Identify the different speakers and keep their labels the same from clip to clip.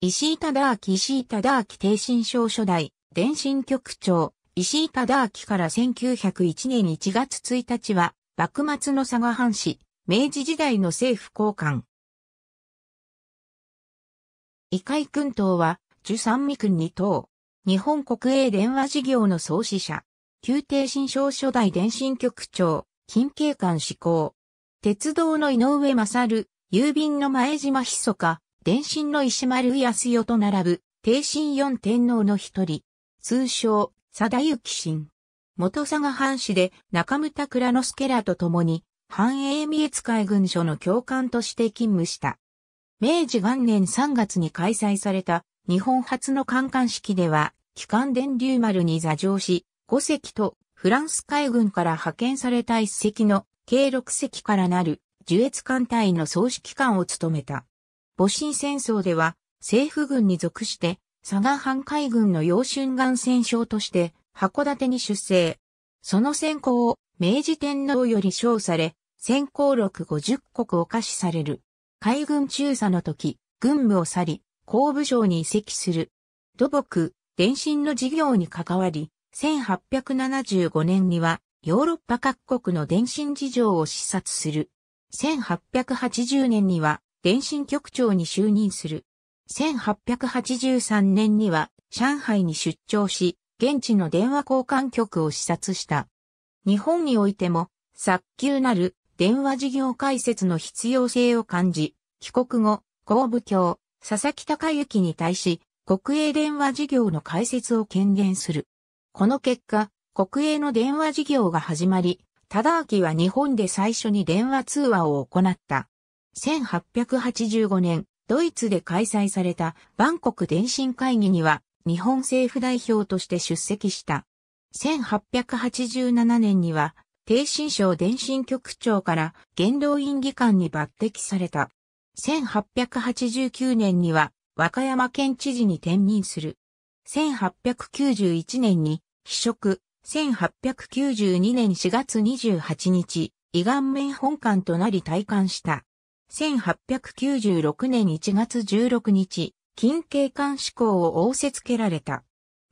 Speaker 1: 石井忠明石井忠明定信省初代、電信局長、石井忠明から1901年1月1日は、幕末の佐賀藩士、明治時代の政府高官。異界君党は、樹三味君二等。日本国営電話事業の創始者。旧廷信省初代電信局長、近景官志向。鉄道の井上勝、郵便の前島密か、伝身の石丸康代と並ぶ、低神四天皇の一人、通称、貞幸神。元佐賀藩士で中村倉之助らと共に、繁栄三重海軍所の教官として勤務した。明治元年3月に開催された日本初の観艦式では、機関電流丸に座乗し、5隻とフランス海軍から派遣された1隻の計6隻からなる、樹越艦隊の総指揮官を務めた。戊辰戦争では、政府軍に属して、佐賀藩海軍の陽春岩戦将として、函館に出征。その戦功を、明治天皇より称され、戦功録50国を可視される。海軍中佐の時、軍務を去り、公部省に移籍する。土木、電信の事業に関わり、1875年には、ヨーロッパ各国の電信事情を視察する。1880年には、電信局長に就任する。1883年には上海に出張し、現地の電話交換局を視察した。日本においても、早急なる電話事業開設の必要性を感じ、帰国後、公部教、佐々木隆之に対し、国営電話事業の開設を権限する。この結果、国営の電話事業が始まり、忠明は日本で最初に電話通話を行った。1885年、ドイツで開催されたバンコク電信会議には日本政府代表として出席した。1887年には、低信省電信局長から元老院議官に抜擢された。1889年には和歌山県知事に転任する。1891年に秘職。1892年4月28日、胃顔面本館となり退官した。1896年1月16日、近景官志向を仰せつけられた。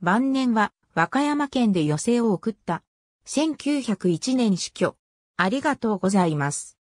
Speaker 1: 晩年は和歌山県で余生を送った。1901年死去。ありがとうございます。